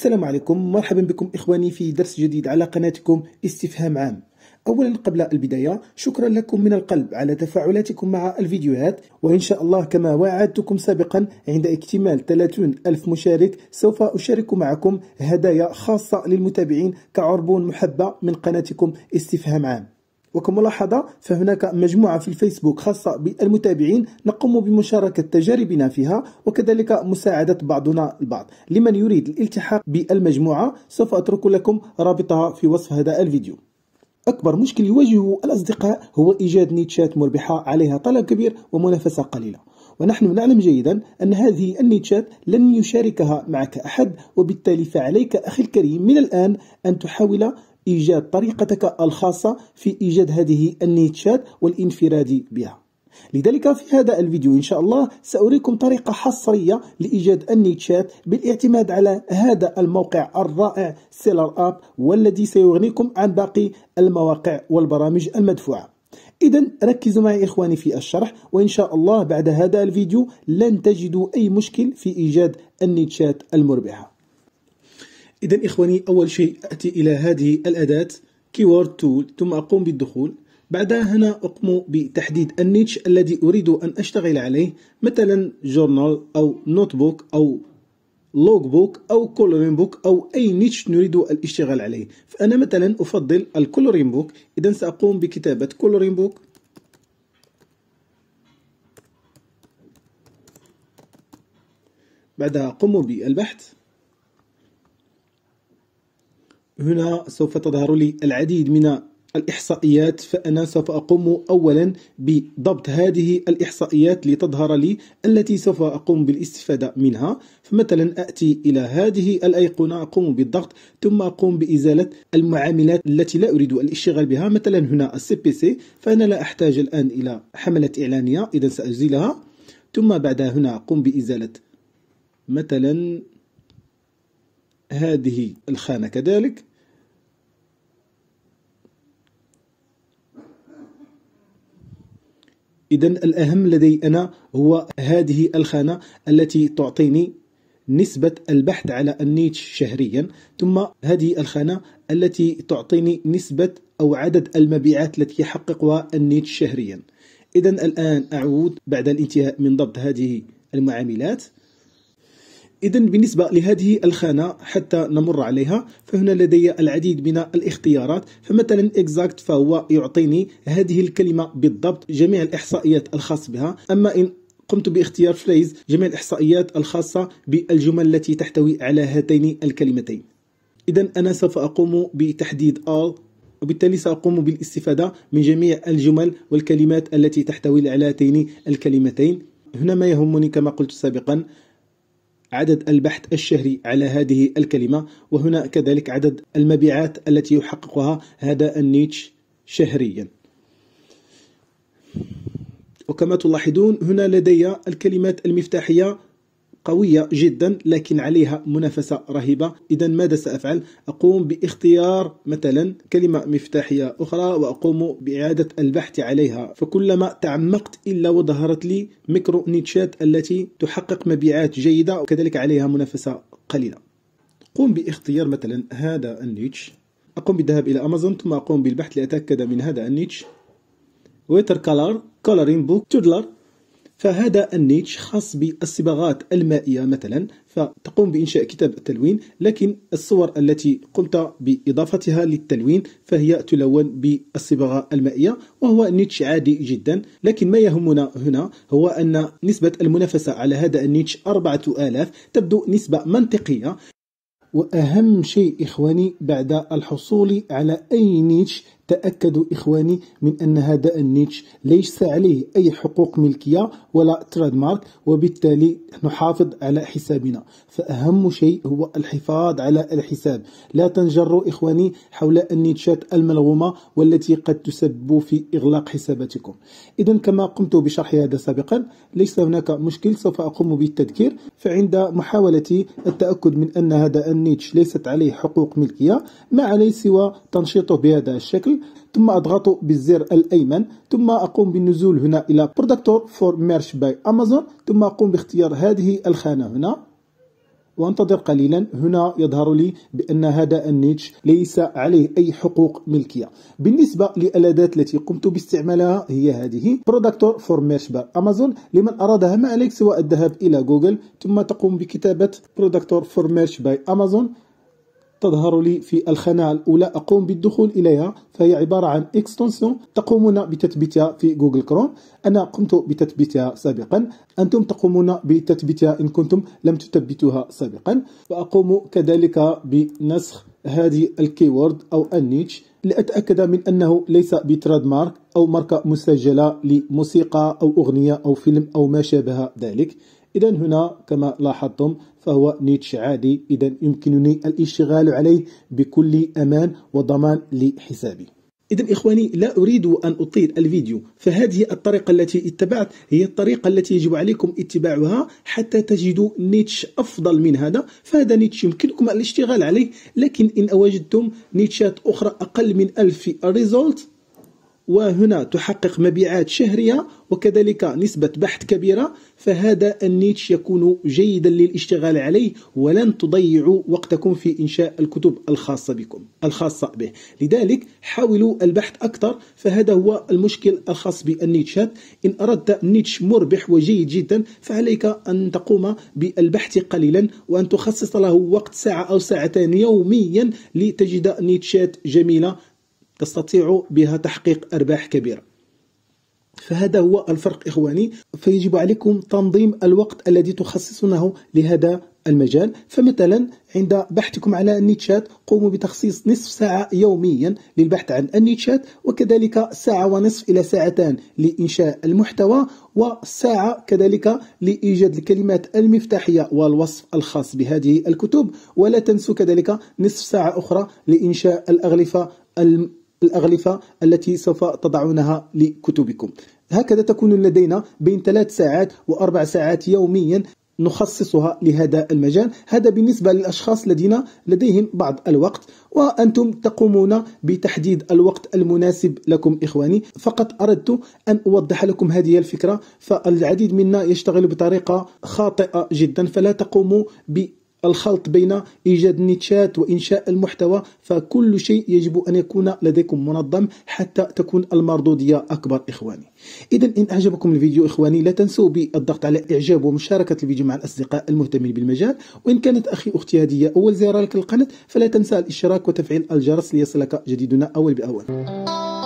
السلام عليكم مرحبا بكم إخواني في درس جديد على قناتكم استفهام عام أولا قبل البداية شكرا لكم من القلب على تفاعلاتكم مع الفيديوهات وإن شاء الله كما وعدتكم سابقا عند اكتمال 30 ألف مشارك سوف أشارك معكم هدايا خاصة للمتابعين كعربون محبة من قناتكم استفهام عام وكملاحظة فهناك مجموعة في الفيسبوك خاصة بالمتابعين نقوم بمشاركة تجاربنا فيها وكذلك مساعدة بعضنا البعض لمن يريد الالتحاق بالمجموعة سوف أترك لكم رابطها في وصف هذا الفيديو أكبر مشكل يواجهه الأصدقاء هو إيجاد نيتشات مربحة عليها طلب كبير ومنافسة قليلة ونحن نعلم جيدا أن هذه النيتشات لن يشاركها معك أحد وبالتالي فعليك أخي الكريم من الآن أن تحاول إيجاد طريقتك الخاصة في إيجاد هذه النيتشات والانفراد بها لذلك في هذا الفيديو إن شاء الله سأريكم طريقة حصرية لإيجاد النيتشات بالاعتماد على هذا الموقع الرائع سيلر أب والذي سيغنيكم عن باقي المواقع والبرامج المدفوعة إذا ركزوا معي إخواني في الشرح وإن شاء الله بعد هذا الفيديو لن تجدوا أي مشكل في إيجاد النيتشات المربحة إذا إخواني أول شيء أتي إلى هذه الأداة keyword tool ثم أقوم بالدخول بعدها هنا أقوم بتحديد النيتش الذي أريد أن أشتغل عليه مثلا جورنال أو نوت بوك أو لوج بوك أو كولورين بوك أو أي نيتش نريد الاشتغال عليه فأنا مثلا أفضل الكولورين بوك إذا سأقوم بكتابة كولورين بوك بعدها اقوم بالبحث هنا سوف تظهر لي العديد من الإحصائيات فأنا سوف أقوم أولا بضبط هذه الإحصائيات لتظهر لي التي سوف أقوم بالاستفادة منها فمثلا أتي إلى هذه الأيقونة أقوم بالضغط ثم أقوم بإزالة المعاملات التي لا أريد الاشتغال بها مثلا هنا السي بي سي فأنا لا أحتاج الآن إلى حملة إعلانية إذا سأزيلها ثم بعد هنا أقوم بإزالة مثلا هذه الخانة كذلك إذا الأهم لدي أنا هو هذه الخانة التي تعطيني نسبة البحث على النيتش شهريا ثم هذه الخانة التي تعطيني نسبة أو عدد المبيعات التي يحققها النيتش شهريا إذا الآن أعود بعد الانتهاء من ضبط هذه المعاملات إذا بالنسبة لهذه الخانة حتى نمر عليها فهنا لدي العديد من الاختيارات فمثلا exact فهو يعطيني هذه الكلمة بالضبط جميع الإحصائيات الخاص بها أما إن قمت باختيار فريز جميع الإحصائيات الخاصة بالجمل التي تحتوي على هاتين الكلمتين إذا أنا سوف أقوم بتحديد all وبالتالي سأقوم بالاستفادة من جميع الجمل والكلمات التي تحتوي على هاتين الكلمتين هنا ما يهمني كما قلت سابقا عدد البحث الشهري على هذه الكلمة وهنا كذلك عدد المبيعات التي يحققها هذا النيتش شهريا وكما تلاحظون هنا لدي الكلمات المفتاحية قوية جدا لكن عليها منافسة رهيبة إذا ماذا سأفعل؟ أقوم باختيار مثلا كلمة مفتاحية أخرى وأقوم بإعادة البحث عليها فكلما تعمقت إلا وظهرت لي ميكرو نيتشات التي تحقق مبيعات جيدة وكذلك عليها منافسة قليلة قم باختيار مثلا هذا النيتش أقوم بالذهاب إلى أمازون ثم أقوم بالبحث لأتأكد من هذا النيتش ويتر كالر كولرين بوك تودلر فهذا النيتش خاص بالصباغات المائية مثلا فتقوم بإنشاء كتاب التلوين لكن الصور التي قمت بإضافتها للتلوين فهي تلون بالصباغة المائية وهو نيتش عادي جدا لكن ما يهمنا هنا هو أن نسبة المنافسة على هذا النيتش 4000 تبدو نسبة منطقية وأهم شيء إخواني بعد الحصول على أي نيتش تأكدوا إخواني من أن هذا النيتش ليس عليه أي حقوق ملكية ولا تريد مارك وبالتالي نحافظ على حسابنا فأهم شيء هو الحفاظ على الحساب لا تنجروا إخواني حول النيتشات الملغومة والتي قد تسبب في إغلاق حساباتكم إذا كما قمت بشرح هذا سابقا ليس هناك مشكل سوف أقوم بالتذكير فعند محاولتي التأكد من أن هذا النيتش ليست عليه حقوق ملكية ما عليه سوى تنشيطه بهذا الشكل ثم أضغط بالزر الأيمن ثم أقوم بالنزول هنا إلى برودكتور فور ميرش باي أمازون ثم أقوم باختيار هذه الخانة هنا وانتظر قليلا هنا يظهر لي بأن هذا النيتش ليس عليه أي حقوق ملكية بالنسبة للأداة التي قمت باستعمالها هي هذه برودكتور فور ميرش باي أمازون لمن أرادها ما عليك سوى الذهاب إلى جوجل ثم تقوم بكتابة برودكتور فور ميرش باي أمازون تظهر لي في الخانة الأولى أقوم بالدخول إليها فهي عبارة عن إكستنسيون تقومون بتثبيتها في جوجل كروم أنا قمت بتثبيتها سابقا أنتم تقومون بتثبيتها إن كنتم لم تثبتوها سابقا فأقوم كذلك بنسخ هذه الكيورد أو النيتش لأتأكد من أنه ليس بتراد مارك أو ماركة مسجلة لموسيقى أو أغنية أو فيلم أو ما شابه ذلك إذا هنا كما لاحظتم فهو نيتش عادي إذا يمكنني الاشتغال عليه بكل أمان وضمان لحسابي إذا إخواني لا أريد أن أطيل الفيديو فهذه الطريقة التي اتبعت هي الطريقة التي يجب عليكم اتباعها حتى تجدوا نيتش أفضل من هذا فهذا نيتش يمكنكم الاشتغال عليه لكن إن وجدتم نيتشات أخرى أقل من 1000 في الريزولت وهنا تحقق مبيعات شهرية وكذلك نسبة بحث كبيرة فهذا النيتش يكون جيدا للاشتغال عليه ولن تضيعوا وقتكم في إنشاء الكتب الخاصة بكم الخاصة به لذلك حاولوا البحث أكثر فهذا هو المشكل الخاص بالنيتشات إن أردت نيتش مربح وجيد جدا فعليك أن تقوم بالبحث قليلا وأن تخصص له وقت ساعة أو ساعتين يوميا لتجد نيتشات جميلة تستطيع بها تحقيق أرباح كبيرة فهذا هو الفرق إخواني فيجب عليكم تنظيم الوقت الذي تخصصونه لهذا المجال فمثلا عند بحثكم على النيتشات قوموا بتخصيص نصف ساعة يوميا للبحث عن النيتشات وكذلك ساعة ونصف إلى ساعتان لإنشاء المحتوى وساعة كذلك لإيجاد الكلمات المفتاحية والوصف الخاص بهذه الكتب ولا تنسوا كذلك نصف ساعة أخرى لإنشاء الأغلفة الأغلفة التي سوف تضعونها لكتبكم هكذا تكون لدينا بين ثلاث ساعات وأربع ساعات يوميا نخصصها لهذا المجال هذا بالنسبة للأشخاص الذين لديهم بعض الوقت وأنتم تقومون بتحديد الوقت المناسب لكم إخواني فقط أردت أن أوضح لكم هذه الفكرة فالعديد منا يشتغل بطريقة خاطئة جدا فلا تقوموا ب الخلط بين إيجاد النيتشات وإنشاء المحتوى فكل شيء يجب أن يكون لديكم منظم حتى تكون المردودية أكبر إخواني إذا إن أعجبكم الفيديو إخواني لا تنسوا بالضغط على إعجاب ومشاركة الفيديو مع الأصدقاء المهتمين بالمجال وإن كانت أخي أختي هدية أول زيارة لك القناة فلا تنسى الاشتراك وتفعيل الجرس ليصلك جديدنا أول بأول